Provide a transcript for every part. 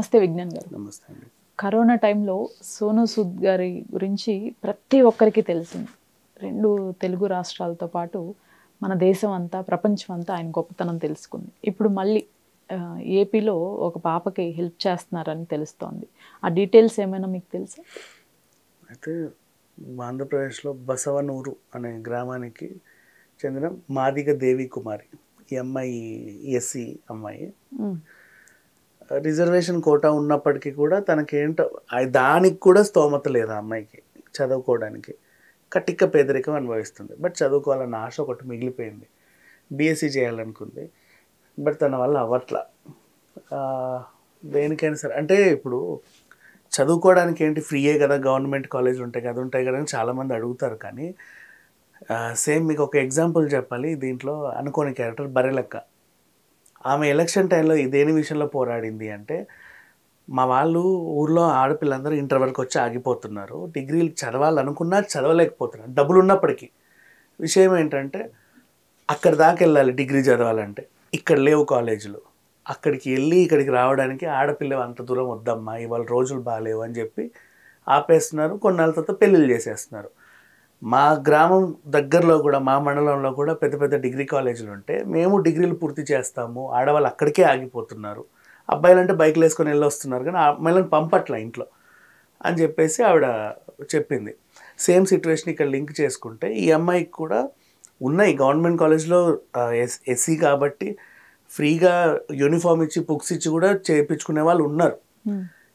నమస్తే విజ్ఞాన్ గారు కరోనా టైంలో సోను సూద్ గారి గురించి ప్రతి ఒక్కరికి తెలిసింది రెండు తెలుగు రాష్ట్రాలతో పాటు మన దేశం అంతా ప్రపంచం అంతా ఆయన గొప్పతనం తెలుసుకుంది ఇప్పుడు మళ్ళీ ఏపీలో ఒక పాపకి హెల్ప్ చేస్తున్నారని తెలుస్తోంది ఆ డీటెయిల్స్ ఏమైనా మీకు తెలుసా అయితే ఆంధ్రప్రదేశ్లో బసవనూరు అనే గ్రామానికి చెందిన మాదిగ దేవి కుమారి ఈ అమ్మాయి ఎస్సీ అమ్మాయి రిజర్వేషన్ కోటా ఉన్నప్పటికీ కూడా తనకేంటో దానికి కూడా స్తోమత లేదు ఆ అమ్మాయికి చదువుకోవడానికి కటిక్క పేదరికం అనుభవిస్తుంది బట్ చదువుకోవాలన్న ఆశ ఒకటి మిగిలిపోయింది బీఎస్సీ చేయాలనుకుంది బట్ తన వల్ల అవ్వట్ల దేనికైనా సరే అంటే ఇప్పుడు చదువుకోవడానికి ఏంటి ఫ్రీయే కదా గవర్నమెంట్ కాలేజ్ ఉంటాయి కదా ఉంటాయి కదా అని చాలామంది అడుగుతారు కానీ సేమ్ మీకు ఒక ఎగ్జాంపుల్ చెప్పాలి దీంట్లో అనుకోని క్యారెక్టర్ బరెలక్క ఆమె ఎలక్షన్ టైంలో దేని విషయంలో పోరాడింది అంటే మా వాళ్ళు ఊర్లో ఆడపిల్లందరూ ఇంటర్ వరకు వచ్చి ఆగిపోతున్నారు డిగ్రీలు చదవాలనుకున్నా చదవలేకపోతున్నారు డబ్బులు ఉన్నప్పటికీ విషయం ఏంటంటే అక్కడ దాకా వెళ్ళాలి డిగ్రీ చదవాలంటే ఇక్కడ లేవు కాలేజీలు అక్కడికి వెళ్ళి ఇక్కడికి రావడానికి ఆడపిల్ల అంత దూరం వద్దమ్మా ఇవాళ రోజులు బాగాలేవు అని చెప్పి ఆపేస్తున్నారు కొన్నాళ్ళ తర్వాత పెళ్ళిళ్ళు చేసేస్తున్నారు మా గ్రామం దగ్గరలో కూడా మా మండలంలో కూడా పెద్ద పెద్ద డిగ్రీ కాలేజీలు ఉంటే మేము డిగ్రీలు పూర్తి చేస్తాము ఆడవాళ్ళు అక్కడికే ఆగిపోతున్నారు అబ్బాయిలు అంటే బైక్లు వేసుకొని వెళ్ళొస్తున్నారు కానీ అమ్మాయిలను పంపట్ల ఇంట్లో అని చెప్పేసి ఆవిడ చెప్పింది సేమ్ సిచ్యువేషన్ ఇక్కడ లింక్ చేసుకుంటే ఈ అమ్మాయికి కూడా ఉన్నాయి గవర్నమెంట్ కాలేజ్లో ఎస్ ఎస్సీ కాబట్టి ఫ్రీగా యూనిఫామ్ ఇచ్చి బుక్స్ ఇచ్చి కూడా చేయించుకునే వాళ్ళు ఉన్నారు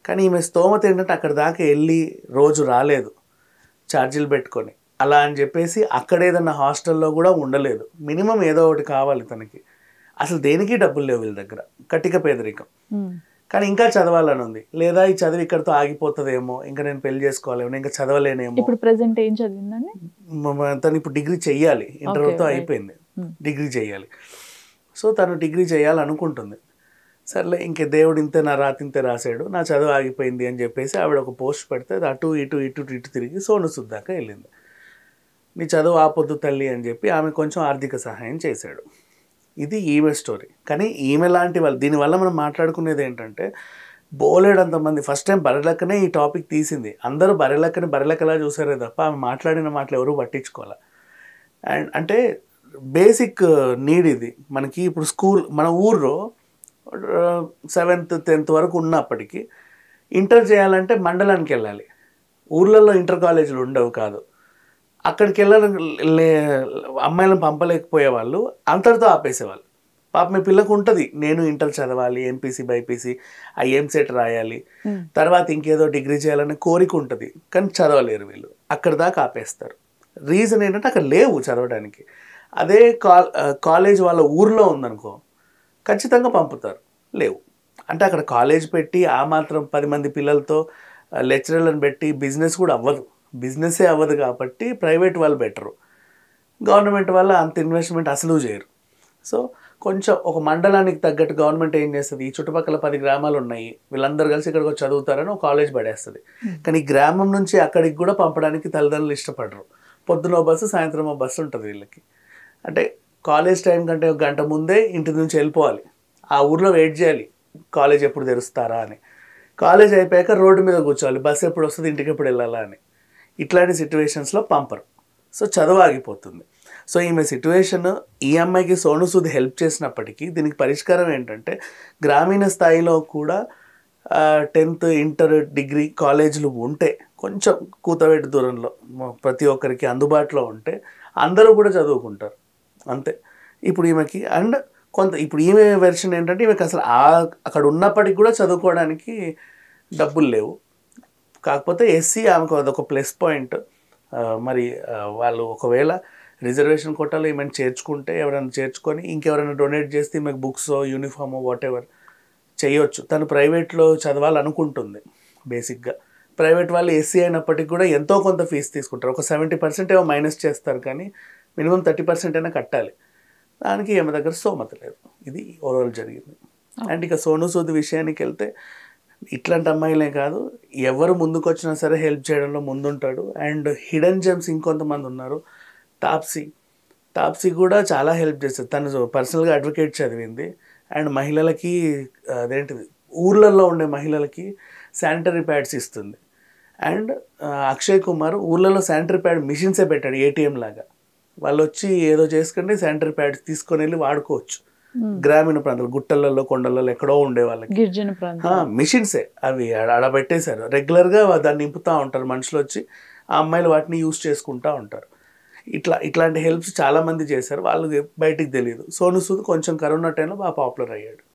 కానీ ఈమె స్తోమత ఏంటంటే అక్కడ దాకా వెళ్ళి రోజు రాలేదు ఛార్జీలు పెట్టుకొని అలా అని చెప్పేసి అక్కడ ఏదన్నా హాస్టల్లో కూడా ఉండలేదు మినిమం ఏదో ఒకటి కావాలి తనకి అసలు దేనికి డబ్బులు లేవు వీళ్ళ దగ్గర కటిక పేదరికం కానీ ఇంకా చదవాలని ఉంది లేదా ఈ చదువు ఇక్కడతో ఆగిపోతుందేమో ఇంకా నేను పెళ్లి చేసుకోవాలేమో ఇంకా చదవలేనేమో ఇప్పుడు ప్రెసెంట్ ఏం చదివిందండి తను ఇప్పుడు డిగ్రీ చెయ్యాలి ఇంటర్వ్యూతో అయిపోయింది డిగ్రీ చేయాలి సో తను డిగ్రీ చేయాలనుకుంటుంది సర్లే ఇంక దేవుడు ఇంతే నా రాతి ఇంతే రాశాడు నా చదువు ఆగిపోయింది అని చెప్పేసి ఆవిడ ఒక పోస్ట్ పెడితే అటు ఇటు ఇటు ఇటు తిరిగి సోను సుద్దాక వెళ్ళింది నీ చదువు ఆపొద్దు తల్లి అని చెప్పి ఆమె కొంచెం ఆర్థిక సహాయం చేశాడు ఇది ఈమె స్టోరీ కానీ ఈమె లాంటి వాళ్ళు దీనివల్ల మనం మాట్లాడుకునేది ఏంటంటే బోలేడంతమంది ఫస్ట్ టైం బరెలక్కనే ఈ టాపిక్ తీసింది అందరూ బరెలక్కని బరెలక్కలా చూసారే తప్ప ఆమె మాట్లాడిన మాటలు ఎవరు పట్టించుకోవాలి అండ్ అంటే బేసిక్ నీడ్ ఇది మనకి ఇప్పుడు స్కూల్ మన ఊర్లో సెవెంత్ టెన్త్ వరకు ఉన్నప్పటికీ ఇంటర్ చేయాలంటే మండలానికి వెళ్ళాలి ఊర్లలో ఇంటర్ కాలేజీలు ఉండవు కాదు అక్కడికి వెళ్ళాలని అమ్మాయిలను పంపలేకపోయేవాళ్ళు అంతటితో ఆపేసేవాళ్ళు పాప మీ పిల్లకు ఉంటుంది నేను ఇంటర్ చదవాలి ఎంపీసీ బైపీసీ ఆ ఎంసెట్ రాయాలి తర్వాత ఇంకేదో డిగ్రీ చేయాలనే కోరిక ఉంటుంది కానీ చదవలేరు వీళ్ళు అక్కడ దాకా ఆపేస్తారు రీజన్ ఏంటంటే అక్కడ లేవు చదవడానికి అదే కాలేజ్ వాళ్ళ ఊర్లో ఉందనుకో ఖచ్చితంగా పంపుతారు లేవు అంటే అక్కడ కాలేజ్ పెట్టి ఆ మాత్రం పది మంది పిల్లలతో లెక్చరర్లను పెట్టి బిజినెస్ కూడా అవ్వదు బిజినెస్సే అవ్వదు కాబట్టి ప్రైవేట్ వాళ్ళు బెటరు గవర్నమెంట్ వాళ్ళు అంత ఇన్వెస్ట్మెంట్ అసలు చేయరు సో కొంచెం ఒక మండలానికి తగ్గట్టు గవర్నమెంట్ ఏం చేస్తుంది ఈ చుట్టుపక్కల పది గ్రామాలు ఉన్నాయి వీళ్ళందరూ కలిసి ఇక్కడికి వచ్చి చదువుతారని ఒక కాలేజ్ పడేస్తుంది కానీ గ్రామం నుంచి అక్కడికి కూడా పంపడానికి తల్లిదండ్రులు ఇష్టపడరు పొద్దున బస్సు సాయంత్రం బస్సు ఉంటుంది వీళ్ళకి అంటే కాలేజ్ టైం కంటే ఒక గంట ముందే ఇంటి నుంచి వెళ్ళిపోవాలి ఆ ఊర్లో వెయిట్ చేయాలి కాలేజ్ ఎప్పుడు తెరుస్తారా అని కాలేజ్ అయిపోయాక రోడ్డు మీద కూర్చోవాలి బస్సు ఎప్పుడు వస్తుంది ఇంటికి ఎప్పుడు వెళ్ళాలా అని ఇట్లాంటి సిట్యువేషన్స్లో పంపరు సో చదువు ఆగిపోతుంది సో ఈమె సిట్యువేషన్ ఈ అమ్మాయికి సోను సూద్ హెల్ప్ చేసినప్పటికీ దీనికి పరిష్కారం ఏంటంటే గ్రామీణ స్థాయిలో కూడా టెన్త్ ఇంటర్ డిగ్రీ కాలేజీలు ఉంటే కొంచెం కూతవేటి దూరంలో ప్రతి ఒక్కరికి అందుబాటులో ఉంటే అందరూ కూడా చదువుకుంటారు అంతే ఇప్పుడు ఈమెకి అండ్ కొంత ఇప్పుడు ఈమె వెర్షన్ ఏంటంటే ఈమెకి అసలు అక్కడ ఉన్నప్పటికి కూడా చదువుకోవడానికి డబ్బులు లేవు కాకపోతే ఎస్సీ ఆమెకు అదొక ప్లస్ పాయింట్ మరి వాళ్ళు ఒకవేళ రిజర్వేషన్ కోటాలో ఈమెంట్ చేర్చుకుంటే ఎవరైనా చేర్చుకొని ఇంకెవరైనా డొనేట్ చేస్తే మీకు బుక్స్ యూనిఫామ్ వాట్ ఎవర్ చేయొచ్చు తను ప్రైవేట్లో చదవాలనుకుంటుంది బేసిక్గా ప్రైవేట్ వాళ్ళు ఎస్సీ అయినప్పటికీ కూడా ఎంతో కొంత ఫీజు తీసుకుంటారు ఒక సెవెంటీ పర్సెంట్ ఏమో మైనస్ చేస్తారు కానీ మినిమం థర్టీ పర్సెంట్ అయినా కట్టాలి దానికి ఏమ దగ్గర సోమత లేదు ఇది ఓవరాల్ జరిగింది అండ్ ఇక సోను సూద్ విషయానికి వెళ్తే ఇట్లాంటి అమ్మాయిలే కాదు ఎవరు ముందుకొచ్చినా సరే హెల్ప్ చేయడంలో ముందుంటాడు అండ్ హిడెన్ జెమ్స్ ఇంకొంతమంది ఉన్నారు తాప్సీ తాప్సీ కూడా చాలా హెల్ప్ చేస్తుంది తను పర్సనల్గా అడ్వకేట్ చదివింది అండ్ మహిళలకి అదేంటిది ఊర్లలో ఉండే మహిళలకి శానిటరీ ప్యాడ్స్ ఇస్తుంది అండ్ అక్షయ్ కుమార్ ఊర్లలో శానిటరీ ప్యాడ్ మిషన్సే పెట్టాడు ఏటీఎం లాగా వాళ్ళు వచ్చి ఏదో చేసుకుంటే శానిటరీ ప్యాడ్స్ తీసుకొని వెళ్ళి వాడుకోవచ్చు గ్రామీణ ప్రాంతాలు గుట్టలలో కొండలలో ఎక్కడో ఉండే వాళ్ళకి మిషన్సే అవి అడ పెట్టేశారు రెగ్యులర్గా దాన్ని నింపుతూ ఉంటారు మనుషులు వచ్చి ఆ అమ్మాయిలు వాటిని యూస్ చేసుకుంటూ ఉంటారు ఇట్లా ఇట్లాంటి హెల్ప్స్ చాలామంది చేశారు వాళ్ళు బయటికి తెలియదు సోను సూద్ కొంచెం కరోనా టైంలో బాగా పాపులర్ అయ్యాడు